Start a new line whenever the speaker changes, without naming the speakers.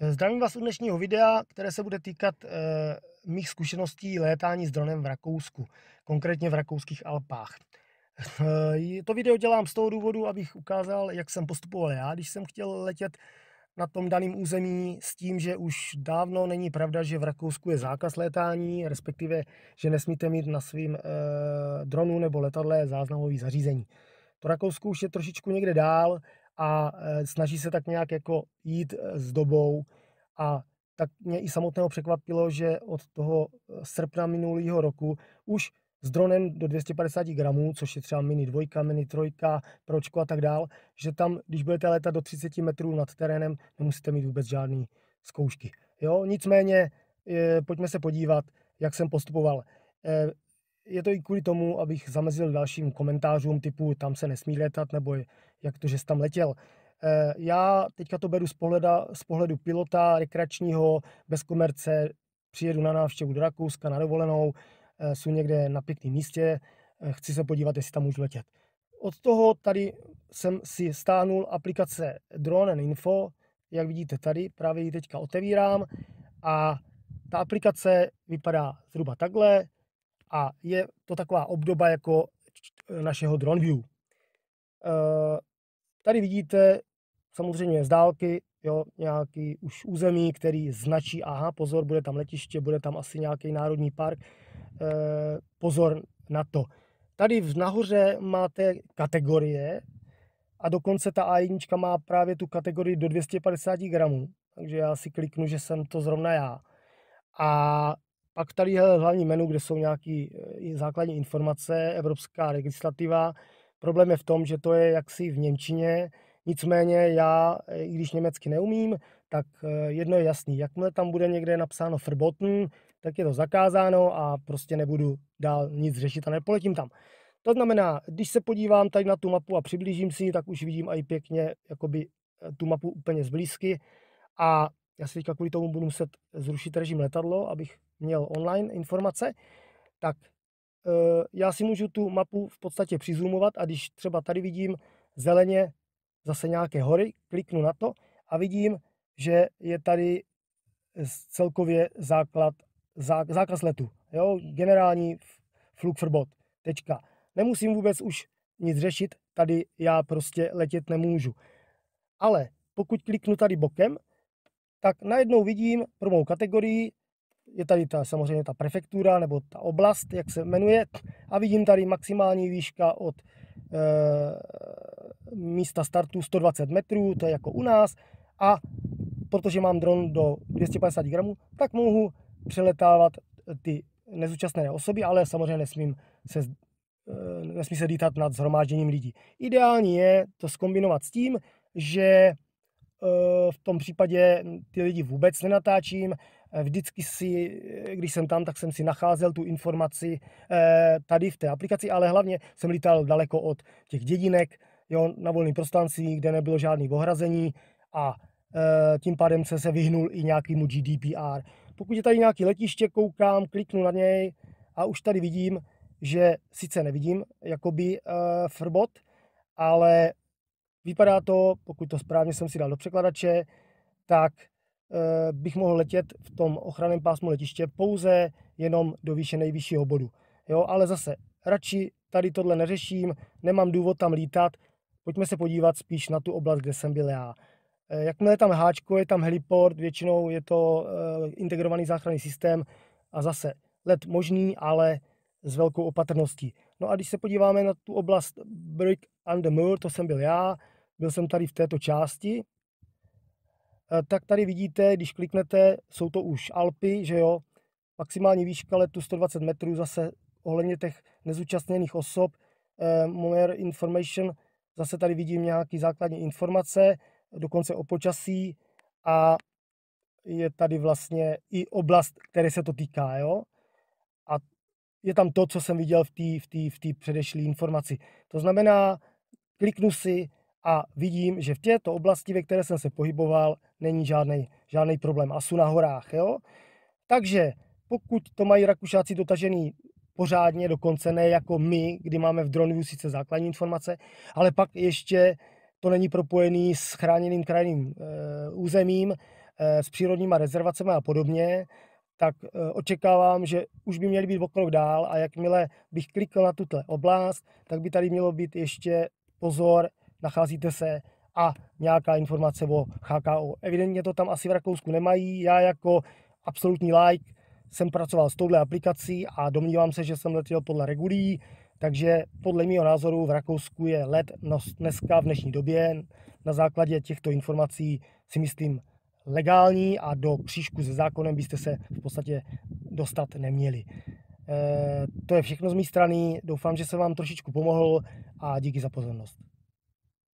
Eh, zdravím vás u dnešního videa, které se bude týkat e, mých zkušeností létání s dronem v Rakousku, konkrétně v rakouských Alpách. E, to video dělám z toho důvodu, abych ukázal, jak jsem postupoval já, když jsem chtěl letět na tom daném území s tím, že už dávno není pravda, že v Rakousku je zákaz létání, respektive, že nesmíte mít na svým e, dronu nebo letadle záznamové zařízení. To Rakousku už je trošičku někde dál a eh, snaží se tak nějak jako jít eh, s dobou a tak mě i samotného překvapilo, že od toho eh, srpna minulého roku už s dronem do 250 gramů, což je třeba mini dvojka, mini trojka, pročko a tak dál, že tam, když budete letat do 30 metrů nad terénem, nemusíte mít vůbec žádný zkoušky. Jo? Nicméně, pojďme se podívat, jak jsem postupoval. E, je to i kvůli tomu, abych zamezil dalším komentářům typu tam se nesmí letat nebo jak to, že jsi tam letěl. Eh, já teďka to beru z, pohleda, z pohledu pilota rekreačního, bez komerce, přijedu na návštěvu do Rakouska na dovolenou, eh, jsou někde na pěkném místě, eh, chci se podívat, jestli tam můžu letět. Od toho tady jsem si stáhnul aplikace Drone Info, jak vidíte tady, právě ji teďka otevírám a ta aplikace vypadá zhruba takhle, a je to taková obdoba jako eh, našeho drone view. Eh, tady vidíte samozřejmě z dálky jo, nějaký už území, který značí, aha, pozor, bude tam letiště, bude tam asi nějaký národní park, eh, pozor na to. Tady nahoře máte kategorie a dokonce ta A1 má právě tu kategorii do 250 gramů, takže já si kliknu, že jsem to zrovna já. A pak tady je hlavní menu, kde jsou nějaké eh, základní informace, evropská legislativa. Problém je v tom, že to je jaksi v Němčině, nicméně já, eh, i když německy neumím, tak eh, jedno je jasný, jakmile tam bude někde napsáno verboten, tak je to zakázáno a prostě nebudu dál nic řešit a nepoletím tam. To znamená, když se podívám tady na tu mapu a přiblížím si, tak už vidím i pěkně jakoby, tu mapu úplně zblízky a já si teďka kvůli tomu budu muset zrušit režim letadlo, abych měl online informace, tak eh, já si můžu tu mapu v podstatě přizumovat a když třeba tady vidím zeleně zase nějaké hory, kliknu na to a vidím, že je tady eh, celkově základ, zákaz letu. Jo? Generální flugverbot. Tečka. Nemusím vůbec už nic řešit, tady já prostě letět nemůžu. Ale pokud kliknu tady bokem, tak najednou vidím pro mou kategorii je tady ta, samozřejmě ta prefektura nebo ta oblast, jak se jmenuje, a vidím tady maximální výška od e, místa startu 120 metrů, to je jako u nás, a protože mám dron do 250 gramů, tak mohu přeletávat eh, ty nezúčastněné osoby, ale samozřejmě nesmím se, e, nesmí se dýtat nad zhromážděním lidí. Ideální je to skombinovat s tím, že v tom případě ty lidi vůbec nenatáčím, Eh, vždycky si, eh, když jsem tam, tak jsem si nacházel tu informaci eh, tady v té aplikaci, ale hlavně jsem lítal daleko od těch dědinek, jo, na volný prostanci, kde nebylo žádný ohrazení a tím pádem jsem se vyhnul i nějakému GDPR. Pokud je tady nějaké letiště, koukám, kliknu na něj a už tady vidím, že sice nevidím jakoby uh, frbot, ale vypadá to, pokud to správně jsem si dal do překladače, tak Eh, bych mohl letět v tom ochranném pásmu letiště pouze jenom do výše nejvyššího bodu. Jo, ale zase, radši tady tohle neřeším, nemám důvod tam lítat, pojďme se podívat spíš na tu oblast, kde jsem byl já. Eh, jakmile tam háčko, je tam heliport, většinou je to eh, integrovaný záchranný systém a zase let možný, ale s velkou opatrností. No a když se podíváme na tu oblast Brick and the Moor, to jsem byl já, byl jsem tady v této části, Eh, tak tady vidíte, když kliknete, jsou to už Alpy, že jo, maximální výška letu 120 metrů, zase ohledně těch nezúčastněných osob, eh, more information, zase tady vidím nějaký základní informace, dokonce o počasí a je tady vlastně i oblast, které se to týká, jo. A je tam to, co jsem viděl v té v v předešlé informaci. To znamená, kliknu si, a vidím, že v této oblasti, ve které jsem se pohyboval, není žádný, žádný problém. A jsou na horách. Jo? Takže pokud to mají Rakušáci dotažený pořádně, dokonce ne jako my, kdy máme v dronu sice základní informace, ale pak ještě to není propojený s chráněným krajinným e, eh, územím, e, s přírodníma rezervacemi a podobně, tak e, očekávám, že už by měli být o krok dál a jakmile bych klikl na tuto oblast, tak by tady mělo být ještě pozor, nacházíte se a nějaká informace o HKO. Evidentně to tam asi v Rakousku nemají. Já jako absolutní like jsem pracoval s touhle aplikací a domnívám se, že jsem letěl podle regulí, takže podle mého názoru v Rakousku je let dneska v dnešní době na základě těchto informací si myslím legální a do příšku se zákonem byste se v podstatě dostat neměli. E, to je všechno z mé strany, doufám, že jsem vám trošičku pomohl a díky za pozornost.